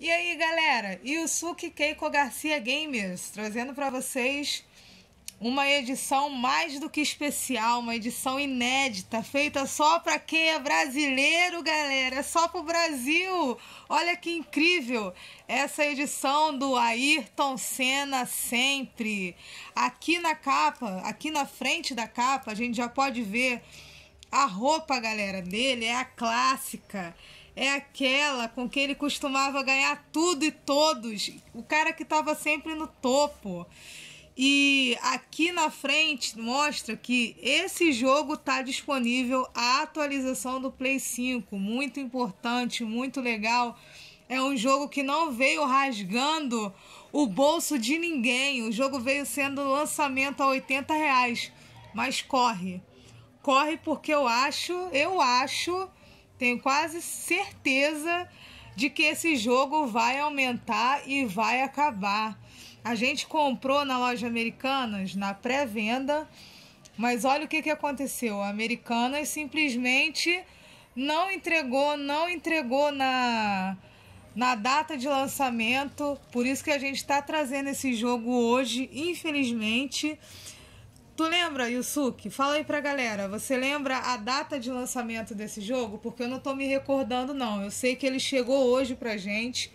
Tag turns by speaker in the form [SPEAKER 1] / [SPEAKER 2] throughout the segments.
[SPEAKER 1] E aí, galera? E o Suki Keiko Garcia Gamers trazendo para vocês uma edição mais do que especial, uma edição inédita, feita só para quem é brasileiro, galera, é só para o Brasil. Olha que incrível essa edição do Ayrton Senna sempre. Aqui na capa, aqui na frente da capa, a gente já pode ver a roupa, galera, dele é a clássica é aquela com que ele costumava ganhar tudo e todos, o cara que estava sempre no topo. E aqui na frente mostra que esse jogo está disponível a atualização do Play 5, muito importante, muito legal. É um jogo que não veio rasgando o bolso de ninguém. O jogo veio sendo lançamento a 80 reais. Mas corre. Corre porque eu acho, eu acho tenho quase certeza de que esse jogo vai aumentar e vai acabar. A gente comprou na loja Americanas, na pré-venda, mas olha o que, que aconteceu. A Americanas simplesmente não entregou, não entregou na, na data de lançamento. Por isso que a gente está trazendo esse jogo hoje, infelizmente. Tu lembra, Yusuke? Fala aí pra galera. Você lembra a data de lançamento desse jogo? Porque eu não tô me recordando, não. Eu sei que ele chegou hoje pra gente.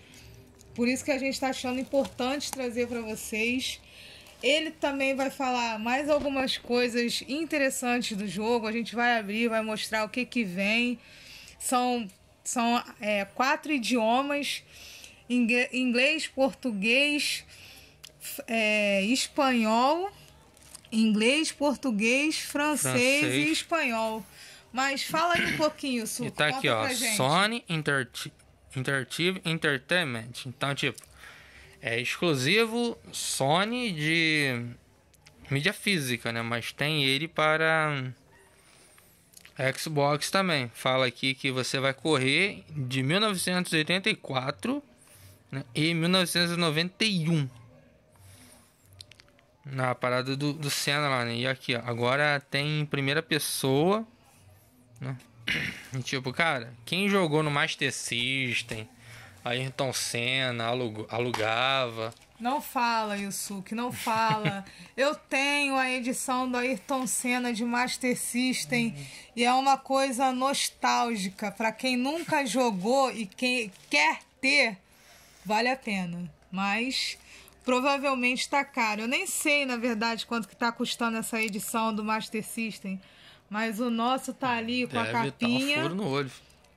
[SPEAKER 1] Por isso que a gente tá achando importante trazer para vocês. Ele também vai falar mais algumas coisas interessantes do jogo. A gente vai abrir, vai mostrar o que que vem. São, são é, quatro idiomas: inglês, português, é, espanhol inglês, português, francês, francês. e espanhol. Mas fala aí um pouquinho, sobre. E tá aqui, ó. Sony
[SPEAKER 2] Interactive Entertainment. Então, tipo, é exclusivo Sony de mídia física, né? Mas tem ele para Xbox também. Fala aqui que você vai correr de 1984 né? e 1991. Na parada do, do Senna lá, né? E aqui, ó. Agora tem primeira pessoa. Né? E, tipo, cara, quem jogou no Master System, Ayrton Senna, alug, alugava.
[SPEAKER 1] Não fala, Yusuke, não fala. Eu tenho a edição do Ayrton Senna de Master System uhum. e é uma coisa nostálgica. para quem nunca jogou e quem quer ter, vale a pena. Mas Provavelmente está caro. Eu nem sei, na verdade, quanto que tá custando essa edição do Master System. Mas o nosso tá ali com Deve a capinha. Tá um furo no olho.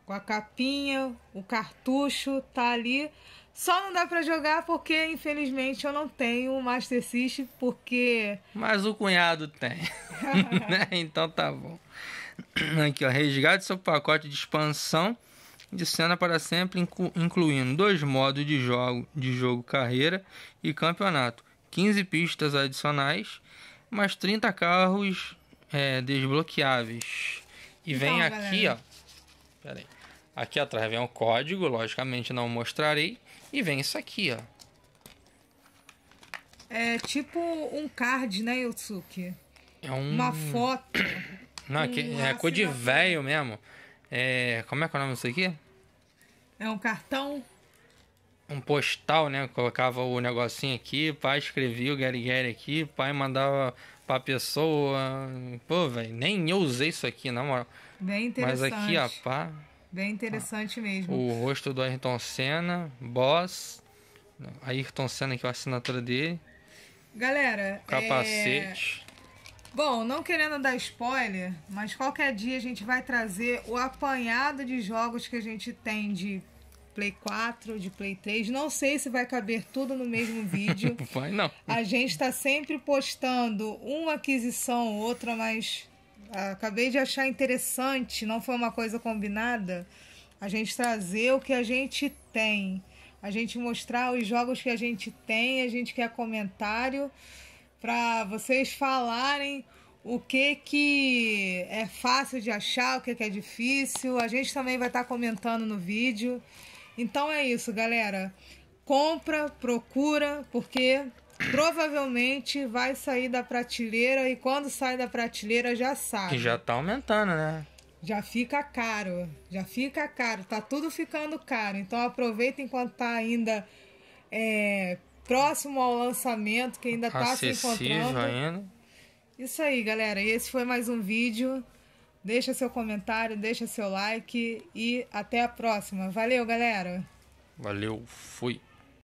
[SPEAKER 1] Com a capinha, o cartucho tá ali. Só não dá para jogar porque, infelizmente, eu não tenho o Master System, porque.
[SPEAKER 2] Mas o cunhado tem. né? Então tá bom. Aqui, ó. Resgate seu pacote de expansão de cena para sempre, incluindo dois modos de jogo, de jogo carreira e campeonato, 15 pistas adicionais, mais 30 carros é, desbloqueáveis. E então, vem aqui, galera. ó. Pera aí. Aqui atrás vem o um código, logicamente não mostrarei. E vem isso aqui, ó.
[SPEAKER 1] É tipo um card, né, Yotsuki? É um... uma foto. Não, um é coisa é de velho
[SPEAKER 2] mesmo. É, como é que é o nome disso aqui?
[SPEAKER 1] É um cartão.
[SPEAKER 2] Um postal, né? Colocava o negocinho aqui, pai escrevia o Gary Gary aqui, pai mandava pra pessoa. Pô, velho, nem eu usei isso aqui, na moral.
[SPEAKER 1] Bem interessante. Mas aqui, ó, pá. Bem interessante ó, mesmo.
[SPEAKER 2] O rosto do Ayrton Senna, Boss. Ayrton Senna, que é a assinatura dele.
[SPEAKER 1] Galera, é, capacete. É... Bom, não querendo dar spoiler, mas qualquer dia a gente vai trazer o apanhado de jogos que a gente tem de Play 4, de Play 3. Não sei se vai caber tudo no mesmo vídeo. vai não. A gente está sempre postando uma aquisição ou outra, mas ah, acabei de achar interessante, não foi uma coisa combinada, a gente trazer o que a gente tem. A gente mostrar os jogos que a gente tem, a gente quer comentário para vocês falarem o que que é fácil de achar, o que que é difícil. A gente também vai estar tá comentando no vídeo. Então é isso, galera. Compra, procura, porque provavelmente vai sair da prateleira e quando sai da prateleira já sabe. Que já tá aumentando, né? Já fica caro, já fica caro, tá tudo ficando caro. Então aproveita enquanto tá ainda é, próximo ao lançamento, que ainda está se encontrando. Ainda. Isso aí, galera. E esse foi mais um vídeo. Deixa seu comentário, deixa seu like e até a próxima. Valeu, galera.
[SPEAKER 2] Valeu, fui.